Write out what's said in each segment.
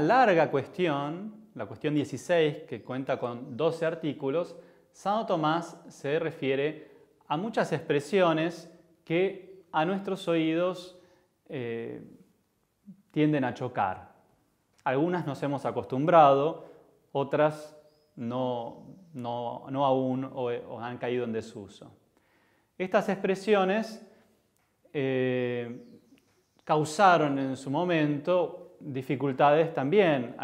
larga cuestión, la cuestión 16, que cuenta con 12 artículos, Santo Tomás se refiere a muchas expresiones que a nuestros oídos eh, tienden a chocar. Algunas nos hemos acostumbrado, otras no, no, aún o, han caído en desuso. Estas expresiones eh, causaron en su momento dificultades también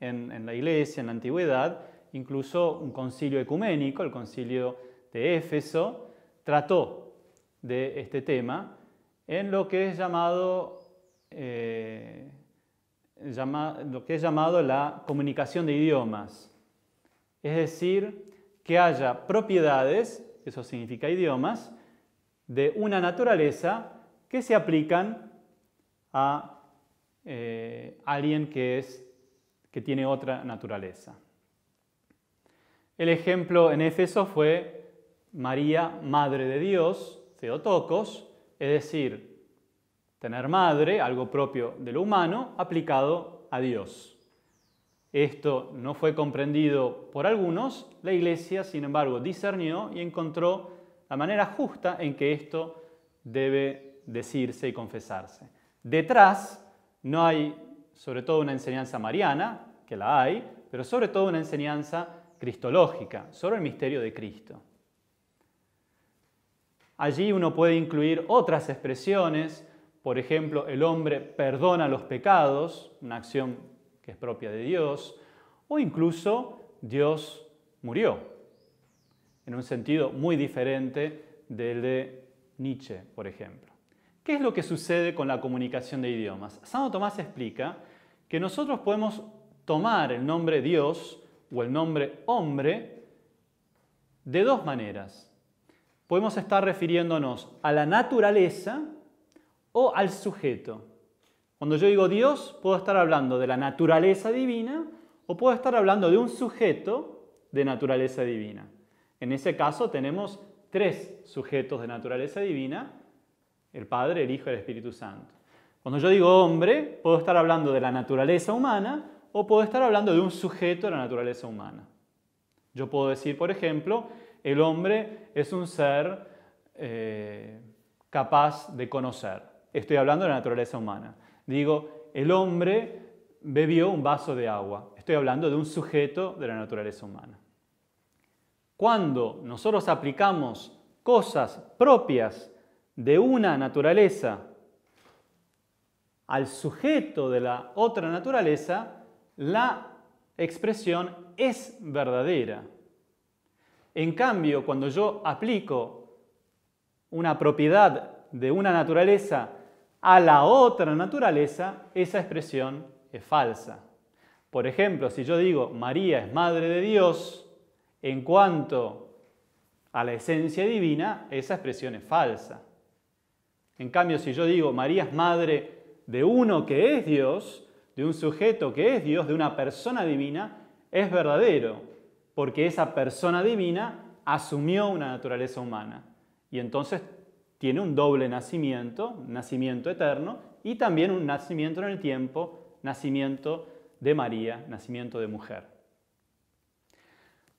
en, la iglesia, en la antigüedad, incluso un concilio ecuménico, el concilio de Éfeso, trató de este tema en lo que es llamado, eh, lo que es llamado la comunicación de idiomas. Es decir, que haya propiedades, eso significa idiomas, de una naturaleza que se aplican a eh, alguien que, es, que tiene otra naturaleza. El ejemplo en Éfeso fue María, Madre de Dios, Theotokos, es decir, tener madre, algo propio de lo humano, aplicado a Dios. Esto no fue comprendido por algunos, la Iglesia, sin embargo, discernió y encontró la manera justa en que esto debe decirse y confesarse. Detrás no hay, sobre todo, una enseñanza mariana, que la hay, pero sobre todo una enseñanza cristológica, sobre el misterio de Cristo. Allí uno puede incluir otras expresiones, por ejemplo, el hombre perdona los pecados, una acción que es propia de Dios, o incluso Dios murió, en un sentido muy diferente del de Nietzsche, por ejemplo. ¿Qué es lo que sucede con la comunicación de idiomas? Santo Tomás explica que nosotros podemos tomar el nombre Dios o el nombre hombre de dos maneras. Podemos estar refiriéndonos a la naturaleza o al sujeto. Cuando yo digo Dios, puedo estar hablando de la naturaleza divina o puedo estar hablando de un sujeto de naturaleza divina. En ese caso tenemos tres sujetos de naturaleza divina el Padre, el Hijo y el Espíritu Santo. Cuando yo digo hombre, puedo estar hablando de la naturaleza humana o puedo estar hablando de un sujeto de la naturaleza humana. Yo puedo decir, por ejemplo, el hombre es un ser eh, capaz de conocer. Estoy hablando de la naturaleza humana. Digo, el hombre bebió un vaso de agua. Estoy hablando de un sujeto de la naturaleza humana. Cuando nosotros aplicamos cosas propias de una naturaleza al sujeto de la otra naturaleza, la expresión es verdadera. En cambio, cuando yo aplico una propiedad de una naturaleza a la otra naturaleza, esa expresión es falsa. Por ejemplo, si yo digo María es madre de Dios, en cuanto a la esencia divina, esa expresión es falsa. En cambio, si yo digo María es madre de uno que es Dios, de un sujeto que es Dios, de una persona divina, es verdadero, porque esa persona divina asumió una naturaleza humana. Y entonces tiene un doble nacimiento, nacimiento eterno, y también un nacimiento en el tiempo, nacimiento de María, nacimiento de mujer.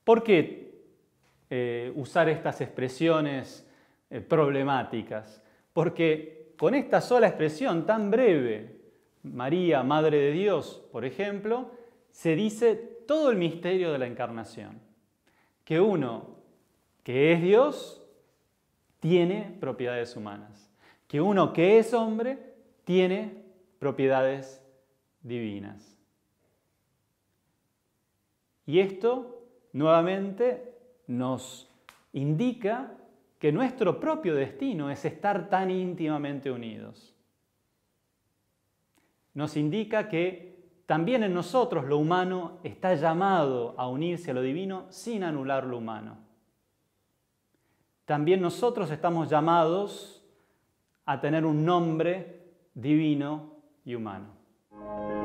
¿Por qué eh, usar estas expresiones eh, problemáticas? Porque con esta sola expresión tan breve, María, Madre de Dios, por ejemplo, se dice todo el misterio de la encarnación. Que uno que es Dios tiene propiedades humanas. Que uno que es hombre tiene propiedades divinas. Y esto nuevamente nos indica que nuestro propio destino es estar tan íntimamente unidos. Nos indica que también en nosotros lo humano está llamado a unirse a lo divino sin anular lo humano. También nosotros estamos llamados a tener un nombre divino y humano.